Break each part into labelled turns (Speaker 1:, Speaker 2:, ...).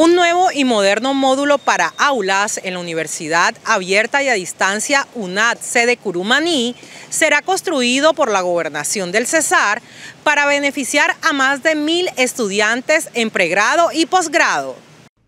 Speaker 1: Un nuevo y moderno módulo para aulas en la Universidad Abierta y a Distancia UNAD sede Curumaní será construido por la Gobernación del Cesar para beneficiar a más de mil estudiantes en pregrado y posgrado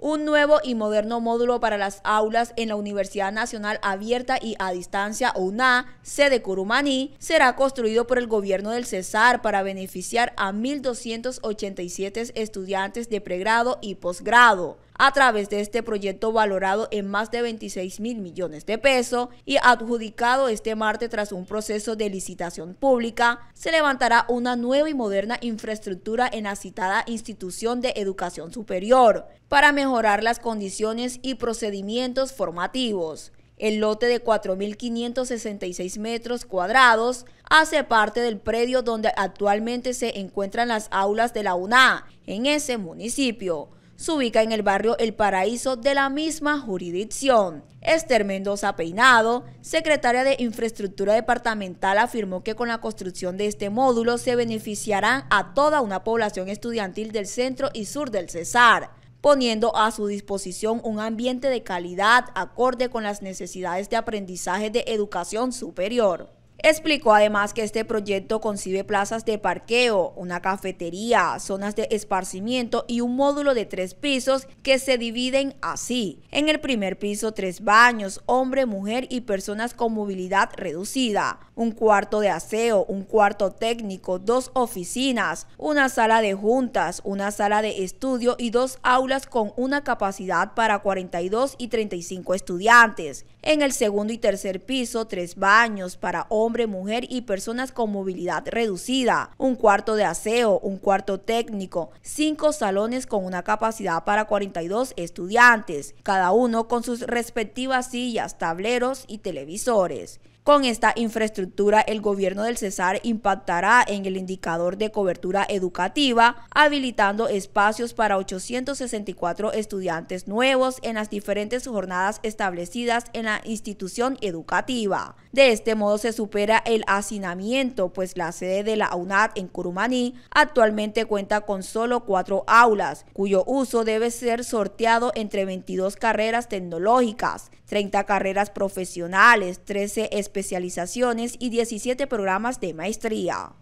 Speaker 2: un nuevo y moderno módulo para las aulas en la Universidad Nacional Abierta y a Distancia UNA, sede Curumaní, será construido por el gobierno del Cesar para beneficiar a 1.287 estudiantes de pregrado y posgrado a través de este proyecto valorado en más de 26 mil millones de pesos y adjudicado este martes tras un proceso de licitación pública, se levantará una nueva y moderna infraestructura en la citada institución de educación superior para mejorar las condiciones y procedimientos formativos. El lote de 4.566 metros cuadrados hace parte del predio donde actualmente se encuentran las aulas de la UNA en ese municipio se ubica en el barrio El Paraíso de la misma jurisdicción. Esther Mendoza Peinado, secretaria de Infraestructura Departamental, afirmó que con la construcción de este módulo se beneficiarán a toda una población estudiantil del centro y sur del Cesar poniendo a su disposición un ambiente de calidad acorde con las necesidades de aprendizaje de educación superior. Explicó además que este proyecto concibe plazas de parqueo, una cafetería, zonas de esparcimiento y un módulo de tres pisos que se dividen así. En el primer piso tres baños, hombre, mujer y personas con movilidad reducida, un cuarto de aseo, un cuarto técnico, dos oficinas, una sala de juntas, una sala de estudio y dos aulas con una capacidad para 42 y 35 estudiantes. En el segundo y tercer piso tres baños para hombres, hombre, mujer y personas con movilidad reducida, un cuarto de aseo, un cuarto técnico, cinco salones con una capacidad para 42 estudiantes, cada uno con sus respectivas sillas, tableros y televisores. Con esta infraestructura, el gobierno del Cesar impactará en el indicador de cobertura educativa, habilitando espacios para 864 estudiantes nuevos en las diferentes jornadas establecidas en la institución educativa. De este modo se supera el hacinamiento, pues la sede de la UNAD en Curumaní actualmente cuenta con solo cuatro aulas, cuyo uso debe ser sorteado entre 22 carreras tecnológicas. 30 carreras profesionales, 13 especializaciones y 17 programas de maestría.